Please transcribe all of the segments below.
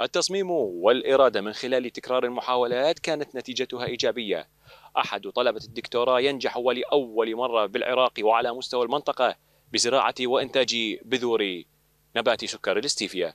التصميم والإرادة من خلال تكرار المحاولات كانت نتيجتها إيجابية أحد طلبة الدكتوراه ينجح ولأول مرة بالعراق وعلى مستوى المنطقة بزراعة وإنتاج بذور نبات سكر الاستيفيا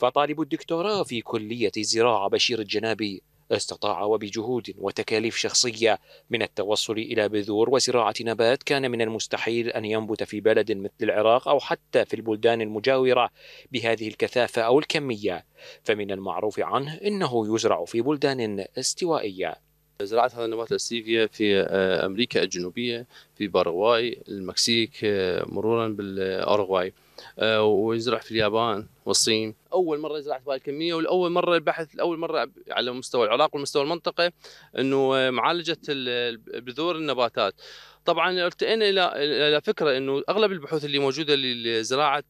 فطالب الدكتوراه في كلية الزراعة بشير الجنابي استطاع وبجهود وتكاليف شخصية من التوصل إلى بذور وزراعة نبات كان من المستحيل أن ينبت في بلد مثل العراق أو حتى في البلدان المجاورة بهذه الكثافة أو الكمية فمن المعروف عنه أنه يزرع في بلدان استوائية زراعة هذا النبات الأستيفيا في آه، أمريكا الجنوبية في باراغواي المكسيك آه، مرورا بالأوروغواي آه، ويزرع في اليابان والصين اول مره زرعت بهاي الكميه ولاول مره البحث لاول مره على مستوى العراق ومستوى المنطقه انه معالجه بذور النباتات طبعا ارتئينا الى الى فكره انه اغلب البحوث اللي موجوده لزراعه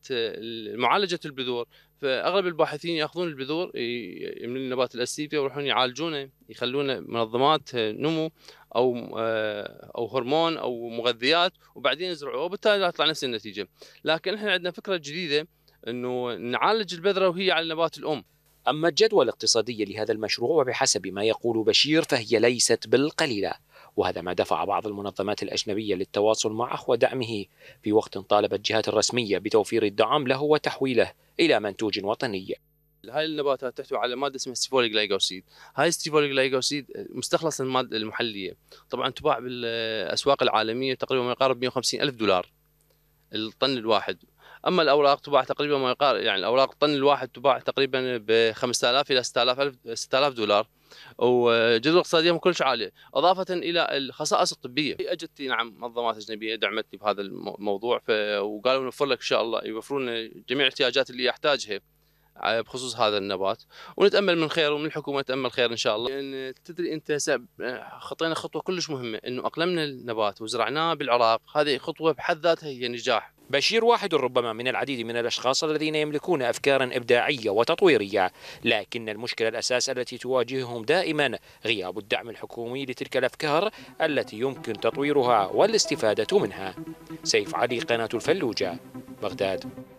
معالجه البذور فاغلب الباحثين ياخذون البذور من النبات الاستيفيا ويروحون يعالجونه يخلونه منظمات آه، نمو او آه، او هرمون او مغذيات وبعدين يزرعوه وبالتالي تطلع نفس النتيجه لكن احنا عندنا فكره جديده انه نعالج البذره وهي على النبات الام اما الجدوى الاقتصاديه لهذا المشروع وبحسب ما يقول بشير فهي ليست بالقليله وهذا ما دفع بعض المنظمات الأجنبية للتواصل معه ودعمه في وقت طالبت الجهات الرسمية بتوفير الدعم له وتحويله إلى منتوج وطني هاي النباتات تحتوي على ماده اسمها ستيفوليجلايكوسيد، هاي الستيفوليجلايكوسيد مستخلص من الماده المحليه، طبعا تباع بالاسواق العالميه تقريبا ما يقارب 150 الف دولار الطن الواحد، اما الاوراق تباع تقريبا ما يقارب يعني الاوراق الطن الواحد تباع تقريبا ب 5000 الى 6000 6000 دولار وجذور اقتصاديه كلش عاليه اضافه الى الخصائص الطبيه اجت نعم منظمات اجنبيه دعمتني بهذا الموضوع وقالوا نوفر لك ان شاء الله يوفرون جميع الاحتياجات اللي يحتاجها آه، بخصوص هذا النبات ونتامل من خير ومن الحكومه نتامل خير ان شاء الله يعني تدري انت آه، خطينا خطوه كلش مهمه انه اقلمنا النبات وزرعناه بالعراق هذه خطوه بحد ذاتها هي نجاح بشير واحد ربما من العديد من الأشخاص الذين يملكون أفكارا إبداعية وتطويرية لكن المشكلة الأساس التي تواجههم دائما غياب الدعم الحكومي لتلك الأفكار التي يمكن تطويرها والاستفادة منها سيف علي قناة الفلوجة بغداد